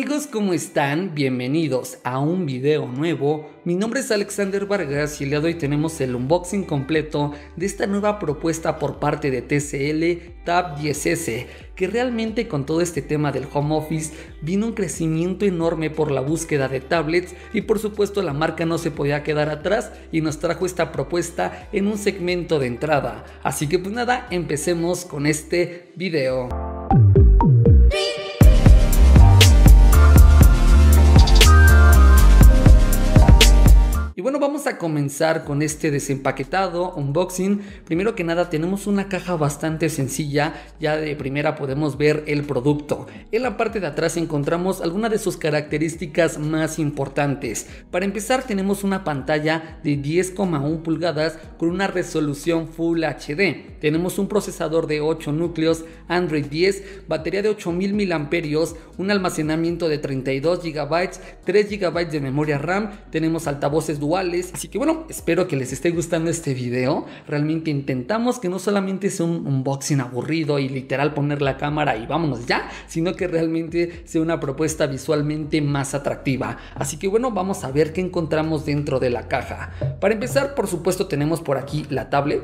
amigos, ¿cómo están? Bienvenidos a un video nuevo. Mi nombre es Alexander Vargas y el día de hoy tenemos el unboxing completo de esta nueva propuesta por parte de TCL Tab 10S, que realmente con todo este tema del home office vino un crecimiento enorme por la búsqueda de tablets y por supuesto la marca no se podía quedar atrás y nos trajo esta propuesta en un segmento de entrada. Así que pues nada, empecemos con este video. a comenzar con este desempaquetado, unboxing. Primero que nada tenemos una caja bastante sencilla, ya de primera podemos ver el producto. En la parte de atrás encontramos algunas de sus características más importantes. Para empezar tenemos una pantalla de 10,1 pulgadas con una resolución Full HD. Tenemos un procesador de 8 núcleos, Android 10, batería de 8000 mAh, un almacenamiento de 32 GB, 3 GB de memoria RAM, tenemos altavoces duales, Así que bueno, espero que les esté gustando este video. Realmente intentamos que no solamente sea un unboxing aburrido y literal poner la cámara y vámonos ya, sino que realmente sea una propuesta visualmente más atractiva. Así que bueno, vamos a ver qué encontramos dentro de la caja. Para empezar, por supuesto, tenemos por aquí la tablet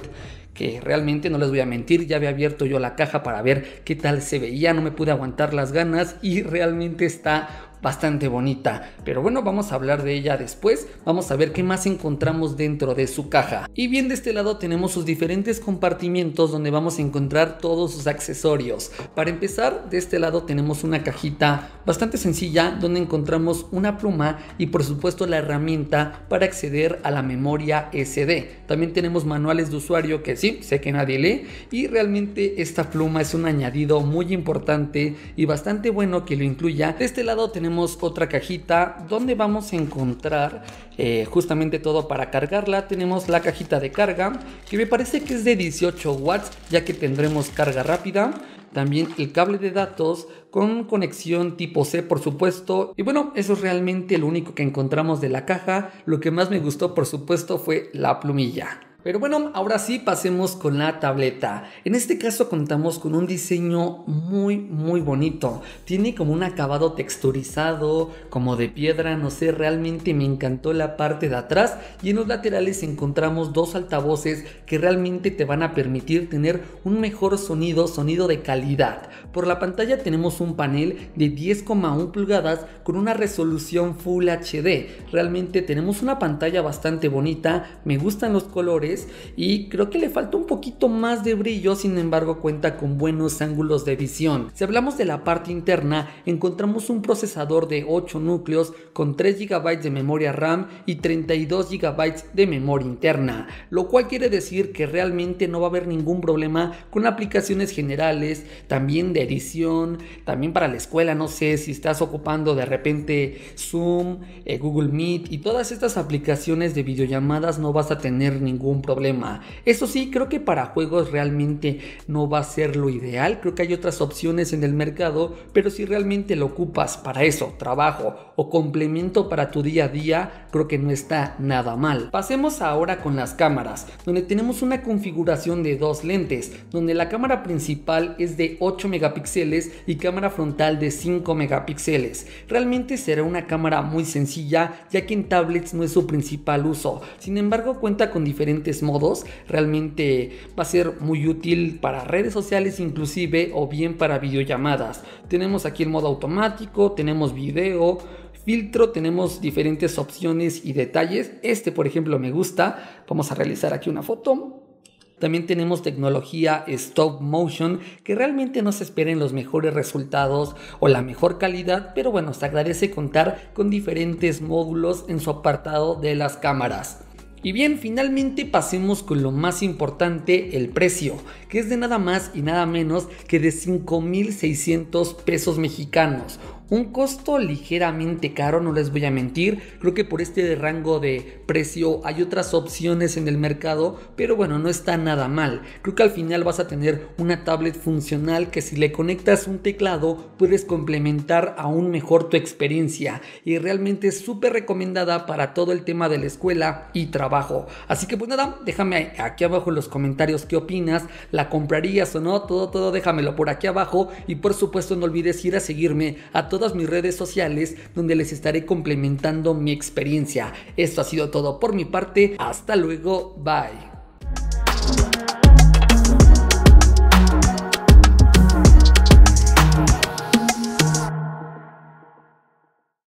que realmente no les voy a mentir, ya había abierto yo la caja para ver qué tal se veía, no me pude aguantar las ganas y realmente está bastante bonita. Pero bueno, vamos a hablar de ella después. Vamos a ver qué más encontramos dentro de su caja. Y bien, de este lado tenemos sus diferentes compartimientos donde vamos a encontrar todos sus accesorios. Para empezar, de este lado tenemos una cajita bastante sencilla donde encontramos una pluma y por supuesto la herramienta para acceder a la memoria SD. También tenemos manuales de usuario que sí, sé que nadie lee y realmente esta pluma es un añadido muy importante y bastante bueno que lo incluya. De este lado tenemos otra cajita donde vamos a encontrar eh, justamente todo para cargarla. Tenemos la cajita de carga que me parece que es de 18 watts ya que tendremos carga rápida. También el cable de datos con conexión tipo C por supuesto. Y bueno, eso es realmente lo único que encontramos de la caja. Lo que más me gustó por supuesto fue la plumilla. Pero bueno, ahora sí pasemos con la tableta. En este caso contamos con un diseño muy muy bonito. Tiene como un acabado texturizado, como de piedra, no sé, realmente me encantó la parte de atrás y en los laterales encontramos dos altavoces que realmente te van a permitir tener un mejor sonido, sonido de calidad. Por la pantalla tenemos un panel de 10,1 pulgadas con una resolución Full HD. Realmente tenemos una pantalla bastante bonita, me gustan los colores y creo que le falta un poquito más de brillo, sin embargo cuenta con buenos ángulos de visión. Si hablamos de la parte interna, encontramos un procesador de 8 núcleos con 3 GB de memoria RAM y 32 GB de memoria interna, lo cual quiere decir que realmente no va a haber ningún problema con aplicaciones generales, también de edición, también para la escuela, no sé si estás ocupando de repente Zoom, eh, Google Meet y todas estas aplicaciones de videollamadas no vas a tener ningún problema. Eso sí, creo que para juegos realmente no va a ser lo ideal. Creo que hay otras opciones en el mercado, pero si realmente lo ocupas para eso, trabajo o complemento para tu día a día, creo que no está nada mal. Pasemos ahora con las cámaras, donde tenemos una configuración de dos lentes, donde la cámara principal es de 8 megapíxeles y cámara frontal de 5 megapíxeles. Realmente será una cámara muy sencilla, ya que en tablets no es su principal uso. Sin embargo, cuenta con diferentes modos, realmente va a ser muy útil para redes sociales inclusive o bien para videollamadas. Tenemos aquí el modo automático, tenemos video, filtro tenemos diferentes opciones y detalles. Este, por ejemplo, me gusta. Vamos a realizar aquí una foto. También tenemos tecnología stop motion que realmente no se esperen los mejores resultados o la mejor calidad, pero bueno, se agradece contar con diferentes módulos en su apartado de las cámaras. Y bien, finalmente pasemos con lo más importante, el precio, que es de nada más y nada menos que de 5.600 pesos mexicanos, un costo ligeramente caro, no les voy a mentir. Creo que por este rango de precio hay otras opciones en el mercado, pero bueno, no está nada mal. Creo que al final vas a tener una tablet funcional que si le conectas un teclado puedes complementar aún mejor tu experiencia y realmente es súper recomendada para todo el tema de la escuela y trabajo. Así que pues nada, déjame aquí abajo en los comentarios qué opinas, la comprarías o no, todo, todo déjamelo por aquí abajo y por supuesto no olvides ir a seguirme a todas mis redes sociales donde les estaré complementando mi experiencia. Esto ha sido todo por mi parte. Hasta luego. Bye.